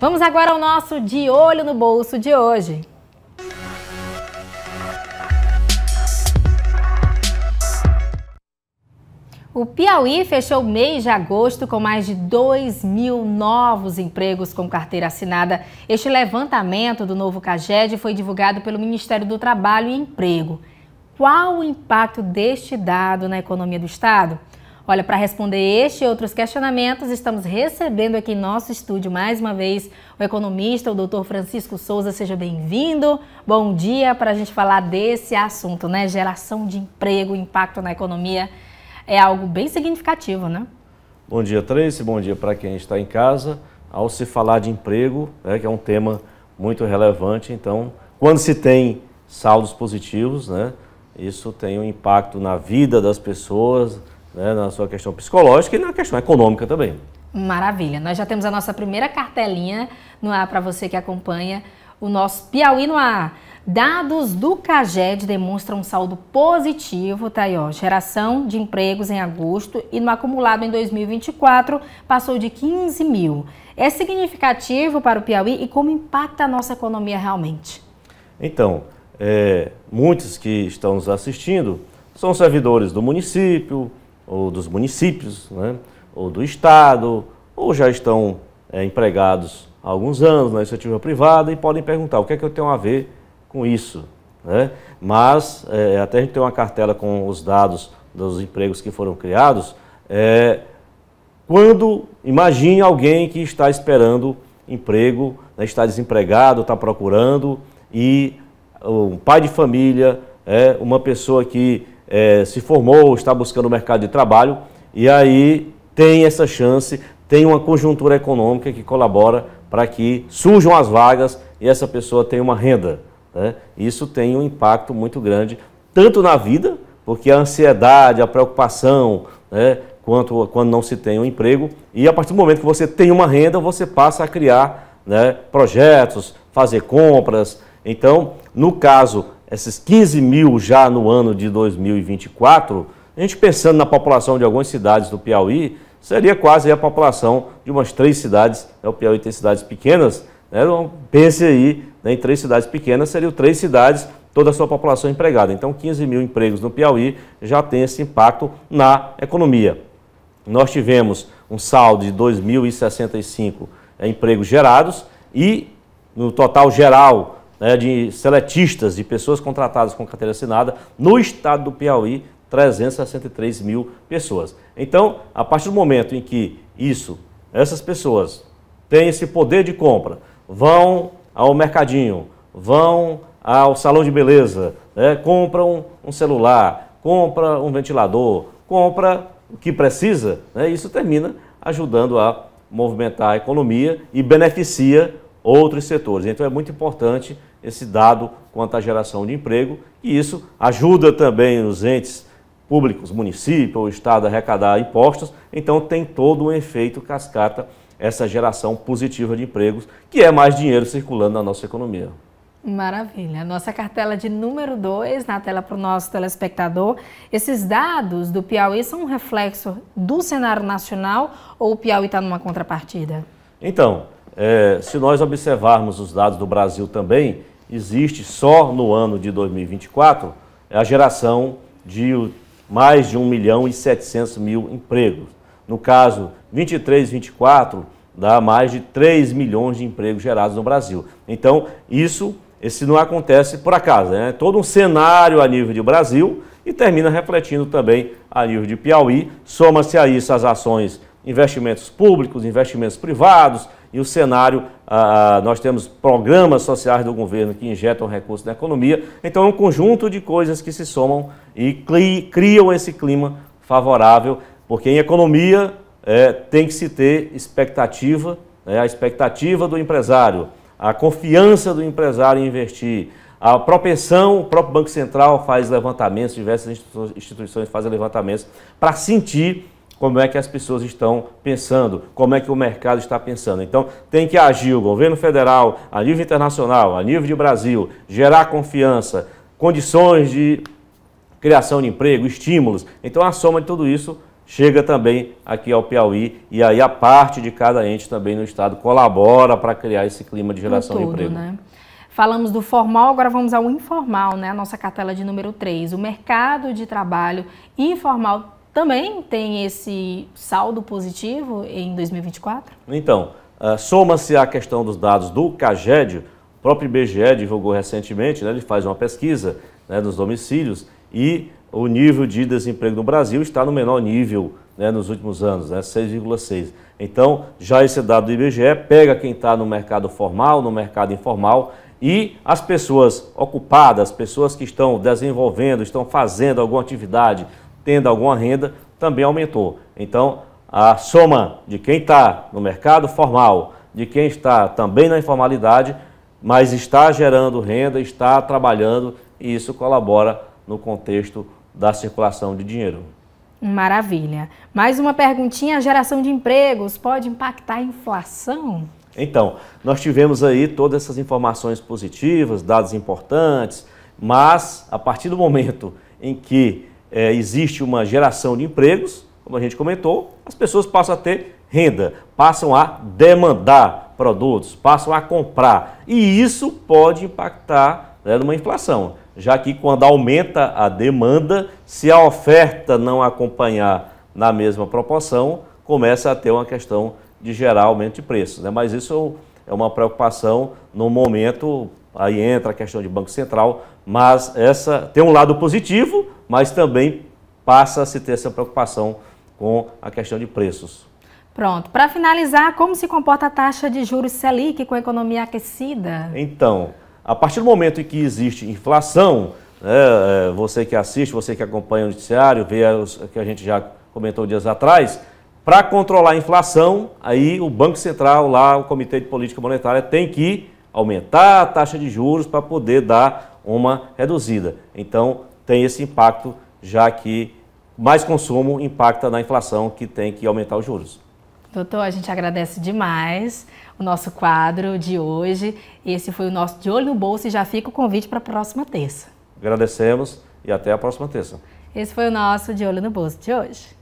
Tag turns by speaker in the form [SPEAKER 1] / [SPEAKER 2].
[SPEAKER 1] Vamos agora ao nosso De Olho no Bolso de hoje. O Piauí fechou o mês de agosto com mais de 2 mil novos empregos com carteira assinada. Este levantamento do novo CAGED foi divulgado pelo Ministério do Trabalho e Emprego. Qual o impacto deste dado na economia do Estado? Olha, para responder este e outros questionamentos, estamos recebendo aqui em nosso estúdio mais uma vez o economista, o doutor Francisco Souza. Seja bem-vindo. Bom dia para a gente falar desse assunto, né? Geração de emprego, impacto na economia. É algo bem significativo, né?
[SPEAKER 2] Bom dia, Tracy. Bom dia para quem está em casa. Ao se falar de emprego, né, que é um tema muito relevante, então, quando se tem saldos positivos, né, isso tem um impacto na vida das pessoas, né, na sua questão psicológica e na questão econômica também.
[SPEAKER 1] Maravilha. Nós já temos a nossa primeira cartelinha no ar para você que acompanha o nosso Piauí no ar. Dados do CAGED demonstram um saldo positivo, tá aí, ó, geração de empregos em agosto e no acumulado em 2024 passou de 15 mil. É significativo para o Piauí e como impacta a nossa economia realmente?
[SPEAKER 2] Então, é, muitos que estão nos assistindo são servidores do município, ou dos municípios, né? ou do Estado, ou já estão é, empregados há alguns anos na iniciativa privada e podem perguntar o que é que eu tenho a ver com isso. Né? Mas é, até a gente tem uma cartela com os dados dos empregos que foram criados. É, quando imagine alguém que está esperando emprego, né, está desempregado, está procurando, e um pai de família, é, uma pessoa que é, se formou, está buscando o mercado de trabalho e aí tem essa chance, tem uma conjuntura econômica que colabora para que surjam as vagas e essa pessoa tenha uma renda. Né? Isso tem um impacto muito grande, tanto na vida, porque a ansiedade, a preocupação, né, quanto quando não se tem um emprego, e a partir do momento que você tem uma renda, você passa a criar né, projetos, fazer compras. Então, no caso esses 15 mil já no ano de 2024, a gente pensando na população de algumas cidades do Piauí, seria quase a população de umas três cidades, né? o Piauí tem cidades pequenas, né? então, pense aí né? em três cidades pequenas, seriam três cidades, toda a sua população empregada. Então 15 mil empregos no Piauí já tem esse impacto na economia. Nós tivemos um saldo de 2.065 é, empregos gerados e no total geral né, de seletistas, de pessoas contratadas com carteira assinada no estado do Piauí, 363 mil pessoas. Então, a partir do momento em que isso, essas pessoas têm esse poder de compra, vão ao mercadinho, vão ao salão de beleza, né, compram um celular, compra um ventilador, compra o que precisa, né, isso termina ajudando a movimentar a economia e beneficia outros setores. Então é muito importante esse dado quanto à geração de emprego e isso ajuda também os entes públicos, município ou estado a arrecadar impostos, então tem todo um efeito cascata essa geração positiva de empregos, que é mais dinheiro circulando na nossa economia.
[SPEAKER 1] Maravilha. Nossa cartela de número 2 na tela para o nosso telespectador. Esses dados do Piauí são um reflexo do cenário nacional ou o Piauí está numa contrapartida?
[SPEAKER 2] Então, é, se nós observarmos os dados do Brasil também, existe só no ano de 2024 é a geração de mais de 1 milhão e 700 mil empregos. No caso 23, 24, dá mais de 3 milhões de empregos gerados no Brasil. Então, isso esse não acontece por acaso, né? Todo um cenário a nível de Brasil e termina refletindo também a nível de Piauí. Soma-se a isso as ações investimentos públicos, investimentos privados e o cenário, ah, ah, nós temos programas sociais do governo que injetam recursos na economia. Então é um conjunto de coisas que se somam e criam esse clima favorável, porque em economia é, tem que se ter expectativa, né, a expectativa do empresário, a confiança do empresário em investir, a propensão, o próprio Banco Central faz levantamentos, diversas instituições fazem levantamentos para sentir como é que as pessoas estão pensando, como é que o mercado está pensando. Então, tem que agir o governo federal, a nível internacional, a nível de Brasil, gerar confiança, condições de criação de emprego, estímulos. Então, a soma de tudo isso chega também aqui ao Piauí e aí a parte de cada ente também no estado colabora para criar esse clima de geração de emprego. Né?
[SPEAKER 1] Falamos do formal, agora vamos ao informal, né? A nossa cartela de número 3. O mercado de trabalho informal também tem esse saldo positivo em 2024?
[SPEAKER 2] Então, ah, soma-se à questão dos dados do CAGED, o próprio IBGE divulgou recentemente, né, ele faz uma pesquisa né, nos domicílios e o nível de desemprego no Brasil está no menor nível né, nos últimos anos, né, 6,6. Então, já esse dado do IBGE pega quem está no mercado formal, no mercado informal e as pessoas ocupadas, pessoas que estão desenvolvendo, estão fazendo alguma atividade, tendo alguma renda, também aumentou. Então, a soma de quem está no mercado formal, de quem está também na informalidade, mas está gerando renda, está trabalhando, e isso colabora no contexto da circulação de dinheiro.
[SPEAKER 1] Maravilha. Mais uma perguntinha: a geração de empregos pode impactar a inflação?
[SPEAKER 2] Então, nós tivemos aí todas essas informações positivas, dados importantes, mas a partir do momento em que é, existe uma geração de empregos, como a gente comentou, as pessoas passam a ter renda, passam a demandar produtos, passam a comprar. E isso pode impactar né, numa inflação, já que quando aumenta a demanda, se a oferta não acompanhar na mesma proporção, começa a ter uma questão de gerar aumento de preços. Né? Mas isso é uma preocupação no momento, aí entra a questão de Banco Central, mas essa tem um lado positivo, mas também passa a se ter essa preocupação com a questão de preços.
[SPEAKER 1] Pronto. Para finalizar, como se comporta a taxa de juros Selic com a economia aquecida?
[SPEAKER 2] Então, a partir do momento em que existe inflação, né, é, você que assiste, você que acompanha o noticiário, vê o que a gente já comentou dias atrás, para controlar a inflação, aí o Banco Central, lá o Comitê de Política Monetária, tem que aumentar a taxa de juros para poder dar uma reduzida. Então, tem esse impacto, já que mais consumo impacta na inflação, que tem que aumentar os juros.
[SPEAKER 1] Doutor, a gente agradece demais o nosso quadro de hoje. Esse foi o nosso De Olho no Bolso e já fica o convite para a próxima terça.
[SPEAKER 2] Agradecemos e até a próxima terça.
[SPEAKER 1] Esse foi o nosso De Olho no Bolso de hoje.